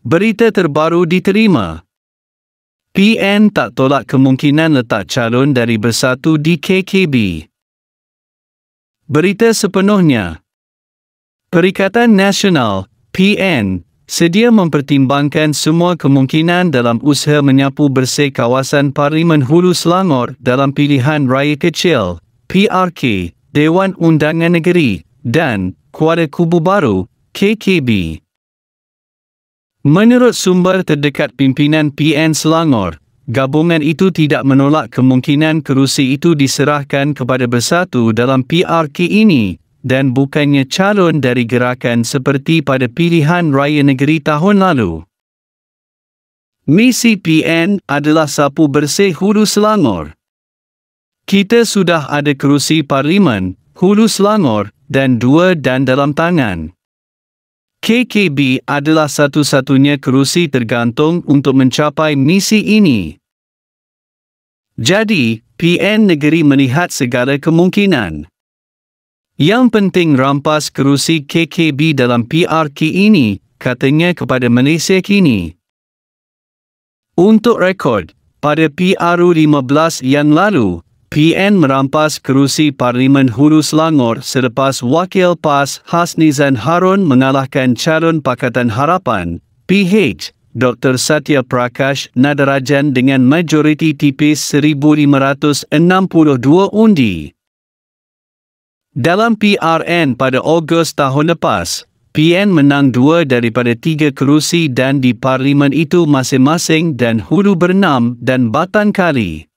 berita terbaru diterima. PN tak tolak kemungkinan letak calon dari Bersatu di KKB. Berita sepenuhnya. Perikatan Nasional, PN, sedia mempertimbangkan semua kemungkinan dalam usaha menyapu bersih kawasan Parlimen Hulu Selangor dalam pilihan raya kecil, PRK, Dewan Undangan Negeri, dan Kuala Kubu Baru, KKB. Menurut sumber terdekat pimpinan PN Selangor, gabungan itu tidak menolak kemungkinan kerusi itu diserahkan kepada bersatu dalam PRK ini dan bukannya calon dari gerakan seperti pada pilihan raya negeri tahun lalu. Misi PN adalah sapu bersih hulu Selangor. Kita sudah ada kerusi parlimen, hulu Selangor dan dua dan dalam tangan. KKB adalah satu-satunya kerusi tergantung untuk mencapai misi ini. Jadi, PN negeri melihat segala kemungkinan. Yang penting rampas kerusi KKB dalam PRK ini, katanya kepada Malaysia kini. Untuk rekod, pada PRU 15 yang lalu, PN merampas kerusi Parlimen Hulu Selangor selepas Wakil PAS Hasnizan Harun mengalahkan calon Pakatan Harapan, PH, Dr. Satya Prakash Nadarajan dengan majoriti tipis 1,562 undi. Dalam PRN pada Ogos tahun lepas, PN menang dua daripada tiga kerusi dan di Parlimen itu masing-masing dan Hulu Bernam dan Batan Kali.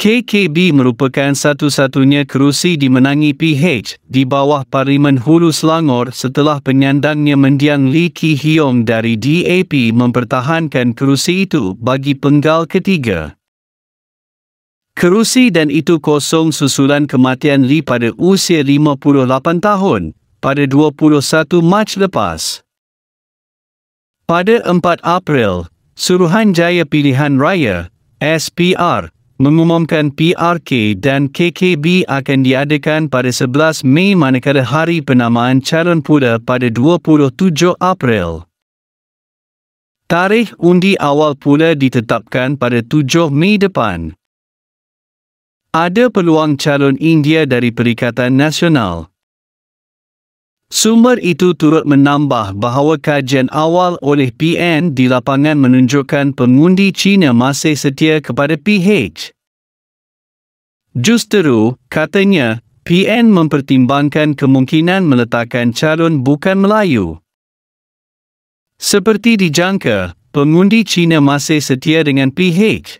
KKB merupakan satu-satunya kerusi dimenangi PH di bawah Parlimen Hulu Selangor setelah penyandangnya mendiang Lee Ki Hiong dari DAP mempertahankan kerusi itu bagi penggal ketiga. Kerusi dan itu kosong susulan kematian Lee pada usia 58 tahun pada 21 Mac lepas. Pada 4 April, Suruhanjaya Pilihan Raya, SPR, mengumumkan PRK dan KKB akan diadakan pada 11 Mei manakala hari penamaan calon pula pada 27 April. Tarikh undi awal pula ditetapkan pada 7 Mei depan. Ada peluang calon India dari Perikatan Nasional Sumber itu turut menambah bahawa kajian awal oleh PN di lapangan menunjukkan pengundi China masih setia kepada PH. Justeru, katanya, PN mempertimbangkan kemungkinan meletakkan calon bukan Melayu. Seperti dijangka, pengundi China masih setia dengan PH.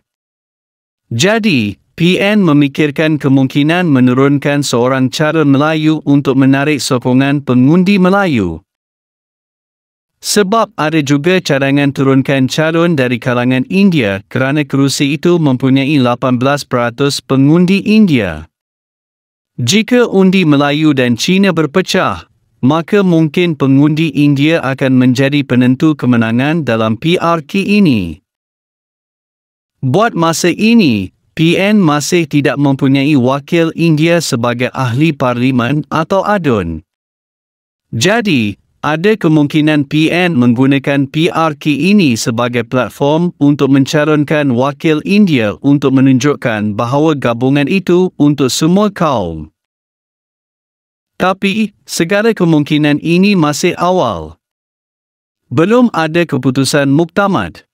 Jadi, PN memikirkan kemungkinan menurunkan seorang cara Melayu untuk menarik sokongan pengundi Melayu. Sebab ada juga cadangan turunkan calon dari kalangan India kerana kerusi itu mempunyai 18% pengundi India. Jika undi Melayu dan China berpecah, maka mungkin pengundi India akan menjadi penentu kemenangan dalam PRK ini. Buat masa ini, PN masih tidak mempunyai wakil India sebagai ahli parlimen atau ADUN. Jadi, ada kemungkinan PN menggunakan PRK ini sebagai platform untuk mencalonkan wakil India untuk menunjukkan bahawa gabungan itu untuk semua kaum. Tapi, segala kemungkinan ini masih awal. Belum ada keputusan muktamad.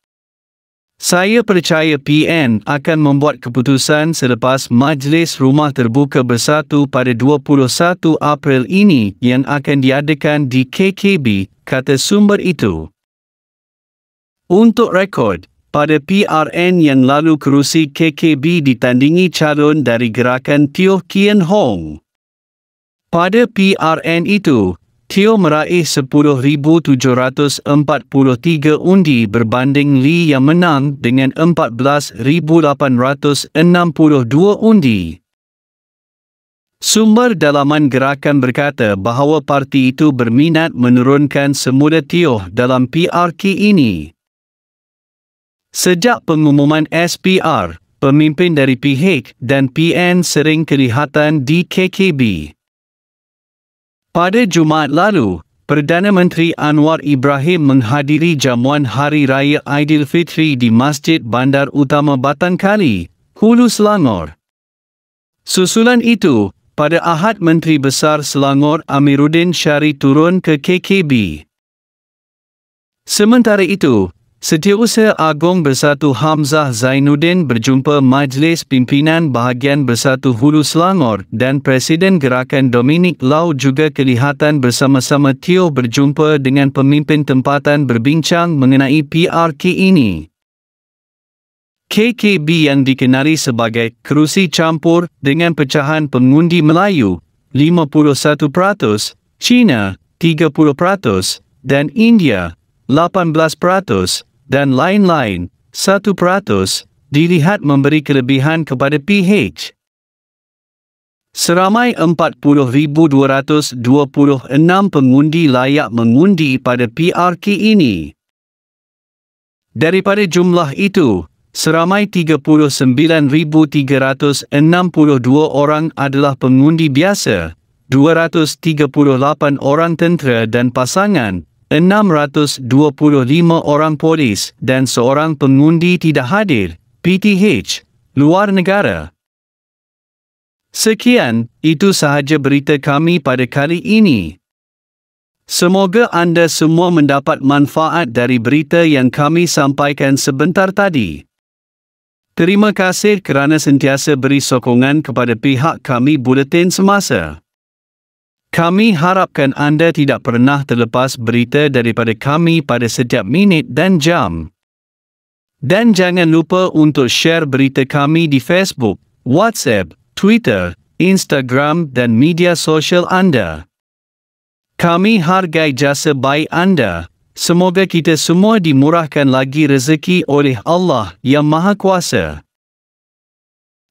Saya percaya PN akan membuat keputusan selepas Majlis Rumah Terbuka Bersatu pada 21 April ini yang akan diadakan di KKB, kata sumber itu. Untuk rekod, pada PRN yang lalu kerusi KKB ditandingi calon dari gerakan Tio Kien Hong. Pada PRN itu, Tio meraih 10,743 undi berbanding Lee yang menang dengan 14,862 undi. Sumber dalaman gerakan berkata bahawa parti itu berminat menurunkan semula Tio dalam PRK ini. Sejak pengumuman SPR, pemimpin dari PH dan PN sering kelihatan di KKB. Pada Jumaat lalu, Perdana Menteri Anwar Ibrahim menghadiri jamuan Hari Raya Aidilfitri di Masjid Bandar Utama Batangkali, Hulu Selangor. Susulan itu, pada Ahad Menteri Besar Selangor Amiruddin Syari turun ke KKB. Sementara itu, Setiausaha Agong Bersatu Hamzah Zainuddin berjumpa Majlis Pimpinan Bahagian Bersatu Hulu Selangor dan Presiden Gerakan Dominic Lau juga kelihatan bersama-sama Tio berjumpa dengan pemimpin tempatan berbincang mengenai PRK ini. KKB yang dikenali sebagai kerusi campur dengan pecahan pengundi Melayu 51%, China 30% dan India 18% dan lain-lain, 1% dilihat memberi kelebihan kepada pH. Seramai 40,226 pengundi layak mengundi pada PRK ini. Daripada jumlah itu, seramai 39,362 orang adalah pengundi biasa, 238 orang tentera dan pasangan, 625 orang polis dan seorang pengundi tidak hadir, PTH, luar negara. Sekian, itu sahaja berita kami pada kali ini. Semoga anda semua mendapat manfaat dari berita yang kami sampaikan sebentar tadi. Terima kasih kerana sentiasa beri sokongan kepada pihak kami Buletin Semasa. Kami harapkan anda tidak pernah terlepas berita daripada kami pada setiap minit dan jam. Dan jangan lupa untuk share berita kami di Facebook, WhatsApp, Twitter, Instagram dan media sosial anda. Kami hargai jasa baik anda. Semoga kita semua dimurahkan lagi rezeki oleh Allah Yang Maha Kuasa.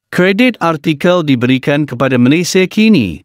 Kredit artikel diberikan kepada Malaysia kini.